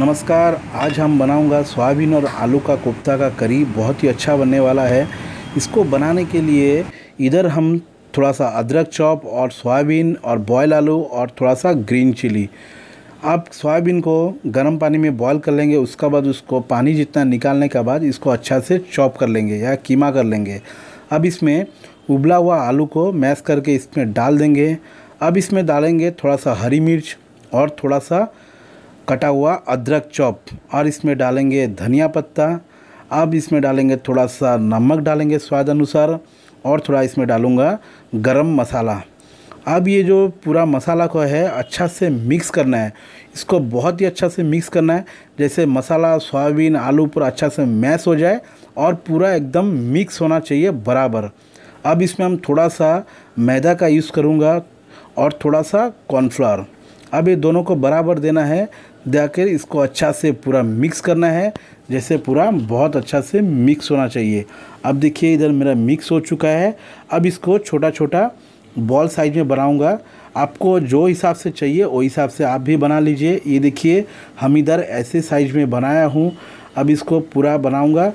नमस्कार आज हम बनाऊंगा सोयाबीन और आलू का कोफ्ता का करी बहुत ही अच्छा बनने वाला है इसको बनाने के लिए इधर हम थोड़ा सा अदरक चॉप और सोयाबीन और बॉयल आलू और थोड़ा सा ग्रीन चिली आप सोयाबीन को गर्म पानी में बॉयल कर लेंगे उसका बाद उसको पानी जितना निकालने के बाद इसको अच्छा से चॉप कर लेंगे या कीमा कर लेंगे अब इसमें उबला हुआ आलू को मैश करके इसमें डाल देंगे अब इसमें डालेंगे थोड़ा सा हरी मिर्च और थोड़ा सा कटा हुआ अदरक चॉप और इसमें डालेंगे धनिया पत्ता अब इसमें डालेंगे थोड़ा सा नमक डालेंगे स्वाद अनुसार और थोड़ा इसमें डालूँगा गरम मसाला अब ये जो पूरा मसाला को है अच्छा से मिक्स करना है इसको बहुत ही अच्छा से मिक्स करना है जैसे मसाला सोयाबीन आलू पूरा अच्छा से मैश हो जाए और पूरा एकदम मिक्स होना चाहिए बराबर अब इसमें हम थोड़ा सा मैदा का यूज़ करूँगा और थोड़ा सा कॉर्नफ्लावर अब ये दोनों को बराबर देना है जाकर इसको अच्छा से पूरा मिक्स करना है जैसे पूरा बहुत अच्छा से मिक्स होना चाहिए अब देखिए इधर मेरा मिक्स हो चुका है अब इसको छोटा छोटा बॉल साइज में बनाऊंगा आपको जो हिसाब से चाहिए वो हिसाब से आप भी बना लीजिए ये देखिए हम इधर ऐसे साइज में बनाया हूँ अब इसको पूरा बनाऊँगा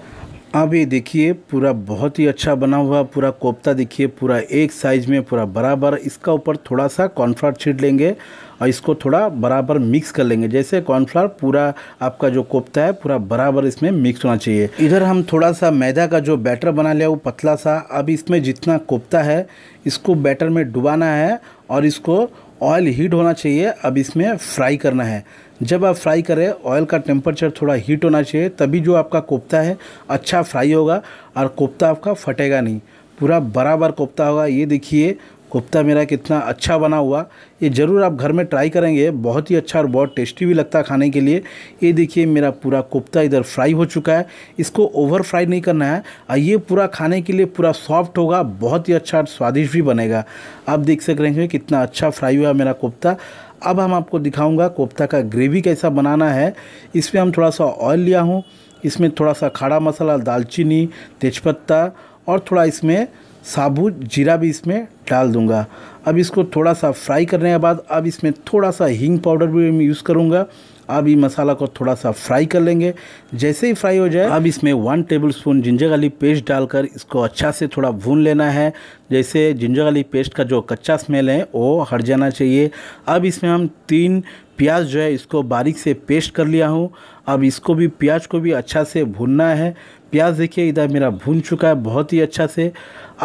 अब ये देखिए पूरा बहुत ही अच्छा बना हुआ पूरा कोफ्ता देखिए पूरा एक साइज में पूरा बराबर इसका ऊपर थोड़ा सा कॉर्नफ्लावर छीट लेंगे और इसको थोड़ा बराबर मिक्स कर लेंगे जैसे कॉर्नफ्लावर पूरा आपका जो कोफ्ता है पूरा बराबर इसमें मिक्स होना चाहिए इधर हम थोड़ा सा मैदा का जो बैटर बना लिया वो पतला सा अब इसमें जितना कोफ्ता है इसको बैटर में डुबाना है और इसको ऑयल हीट होना चाहिए अब इसमें फ्राई करना है जब आप फ्राई करें ऑयल का टेम्परेचर थोड़ा हीट होना चाहिए तभी जो आपका कोफ्ता है अच्छा फ्राई होगा और कोफ्ता आपका फटेगा नहीं पूरा बराबर कोफ्ता होगा ये देखिए कोफ्ता मेरा कितना अच्छा बना हुआ ये ज़रूर आप घर में ट्राई करेंगे बहुत ही अच्छा और बहुत टेस्टी भी लगता है खाने के लिए ये देखिए मेरा पूरा कोफ्ता इधर फ्राई हो चुका है इसको ओवर फ्राई नहीं करना है और ये पूरा खाने के लिए पूरा सॉफ्ट होगा बहुत ही अच्छा और स्वादिष्ट भी बनेगा आप देख सक रहे हैं कितना अच्छा फ्राई हुआ मेरा कोफ्ता अब हम आपको दिखाऊंगा कोफ्ता का ग्रेवी कैसा बनाना है इसमें हम थोड़ा सा ऑयल लिया हूँ इसमें थोड़ा सा खड़ा मसाला दालचीनी तेज़पत्ता और थोड़ा इसमें साबुत जीरा भी इसमें डाल दूंगा अब इसको थोड़ा सा फ्राई करने के बाद अब इसमें थोड़ा सा हींग पाउडर भी मैं यूज़ करूँगा अब ये मसाला को थोड़ा सा फ्राई कर लेंगे जैसे ही फ्राई हो जाए अब इसमें one tablespoon ginger garlic paste डालकर इसको अच्छा से थोड़ा भून लेना है जैसे जिंजर गाली पेस्ट का जो कच्चा स्मेल है वो हट जाना चाहिए अब इसमें हम तीन प्याज जो है इसको बारीक से पेस्ट कर लिया हूँ अब इसको भी प्याज को भी अच्छा से भूनना है प्याज देखिए इधर मेरा भून चुका है बहुत ही अच्छा से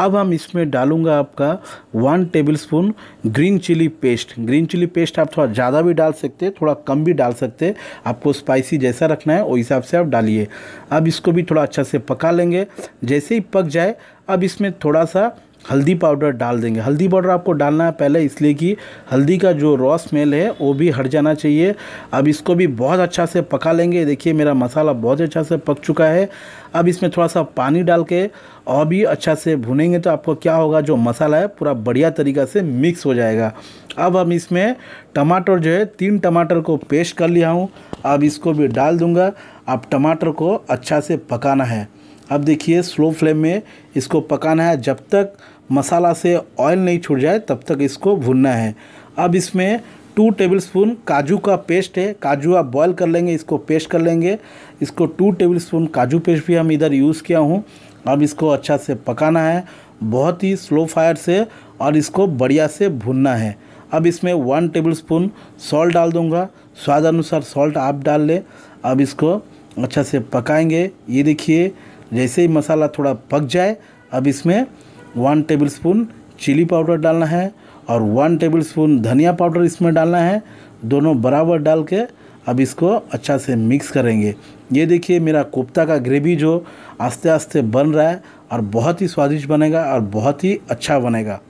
अब हम इसमें डालूंगा आपका one tablespoon green chilli paste green chilli paste आप थोड़ा ज़्यादा भी डाल सकते हैं थोड़ा कम भी डाल सकते हैं आपको स्पाइसी जैसा रखना है वो हिसाब से आप डालिए अब इसको भी थोड़ा अच्छा से पका लेंगे जैसे ही पक जाए अब इसमें थोड़ा सा हल्दी पाउडर डाल देंगे हल्दी पाउडर आपको डालना है पहले इसलिए कि हल्दी का जो रॉ स्मेल है वो भी हट जाना चाहिए अब इसको भी बहुत अच्छा से पका लेंगे देखिए मेरा मसाला बहुत अच्छा से पक चुका है अब इसमें थोड़ा सा पानी डाल के और भी अच्छा से भुनेंगे तो आपको क्या होगा जो मसाला है पूरा बढ़िया तरीका से मिक्स हो जाएगा अब हम इसमें टमाटर जो है तीन टमाटर को पेस्ट कर लिया हूँ अब इसको भी डाल दूँगा अब टमाटर को अच्छा से पकाना है अब देखिए स्लो फ्लेम में इसको पकाना है जब तक मसाला से ऑयल नहीं छूट जाए तब तक इसको भूनना है अब इसमें टू टेबल स्पून काजू का पेस्ट है काजू आप बॉयल कर लेंगे इसको पेस्ट कर लेंगे इसको टू टेबल स्पून काजू पेस्ट भी हम इधर यूज़ किया हूँ अब इसको अच्छा से पकाना है बहुत ही स्लो फायर से और इसको बढ़िया से भुनना है अब इसमें वन टेबल स्पून सॉल्ट डाल दूँगा स्वाद अनुसार सॉल्ट आप डाल लें अब इसको अच्छा से पकाएंगे ये देखिए जैसे ही मसाला थोड़ा पक जाए अब इसमें वन टेबलस्पून चिली पाउडर डालना है और वन टेबलस्पून धनिया पाउडर इसमें डालना है दोनों बराबर डाल के अब इसको अच्छा से मिक्स करेंगे ये देखिए मेरा कोफ्ता का ग्रेवी जो आस्ते आस्ते बन रहा है और बहुत ही स्वादिष्ट बनेगा और बहुत ही अच्छा बनेगा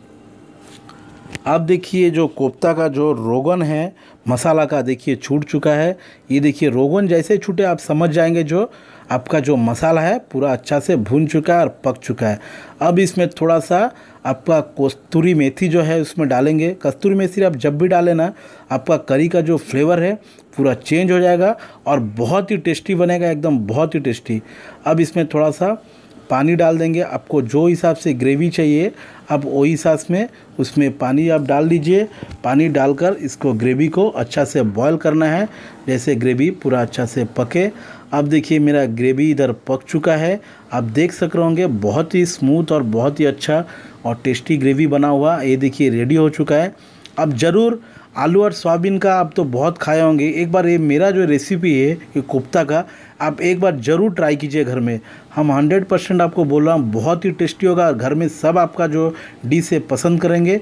अब देखिए जो कोफ्ता का जो रोगन है मसाला का देखिए छूट चुका है ये देखिए रोगन जैसे छूटे आप समझ जाएंगे जो आपका जो मसाला है पूरा अच्छा से भून चुका है और पक चुका है अब इसमें थोड़ा सा आपका कस्तूरी मेथी जो है उसमें डालेंगे कस्तूरी मेथी आप जब भी डालें ना आपका करी का जो फ्लेवर है पूरा चेंज हो जाएगा और बहुत ही टेस्टी बनेगा एकदम बहुत ही टेस्टी अब इसमें थोड़ा सा पानी डाल देंगे आपको जो हिसाब से ग्रेवी चाहिए आप वही हिसाब में उसमें पानी आप डाल दीजिए पानी डालकर इसको ग्रेवी को अच्छा से बॉयल करना है जैसे ग्रेवी पूरा अच्छा से पके अब देखिए मेरा ग्रेवी इधर पक चुका है आप देख सक रहे होंगे बहुत ही स्मूथ और बहुत ही अच्छा और टेस्टी ग्रेवी बना हुआ ये देखिए रेडी हो चुका है अब ज़रूर आलू और सोयाबीन का आप तो बहुत खाए होंगे एक बार ये मेरा जो रेसिपी है ये कोफ्ता का आप एक बार ज़रूर ट्राई कीजिए घर में हम 100 परसेंट आपको बोल रहा हूँ बहुत ही टेस्टी होगा और घर में सब आपका जो डिश है पसंद करेंगे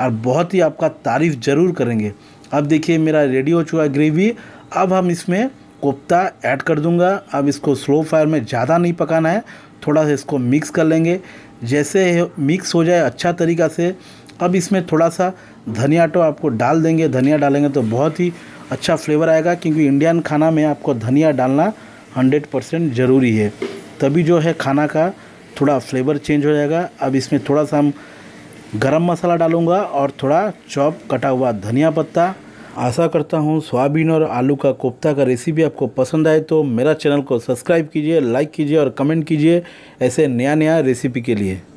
और बहुत ही आपका तारीफ़ ज़रूर करेंगे अब देखिए मेरा रेडी हो चुका ग्रेवी अब हम इसमें कोफ्ता ऐड कर दूँगा अब इसको स्लो फायर में ज़्यादा नहीं पकाना है थोड़ा सा इसको मिक्स कर लेंगे जैसे मिक्स हो जाए अच्छा तरीका से अब इसमें थोड़ा सा धनिया तो आपको डाल देंगे धनिया डालेंगे तो बहुत ही अच्छा फ्लेवर आएगा क्योंकि इंडियन खाना में आपको धनिया डालना हंड्रेड परसेंट ज़रूरी है तभी जो है खाना का थोड़ा फ्लेवर चेंज हो जाएगा अब इसमें थोड़ा सा हम गरम मसाला डालूंगा और थोड़ा चॉप कटा हुआ धनिया पत्ता आशा करता हूँ सोयाबीन और आलू का कोफ्ता का रेसिपी आपको पसंद आए तो मेरा चैनल को सब्सक्राइब कीजिए लाइक कीजिए और कमेंट कीजिए ऐसे नया नया रेसिपी के लिए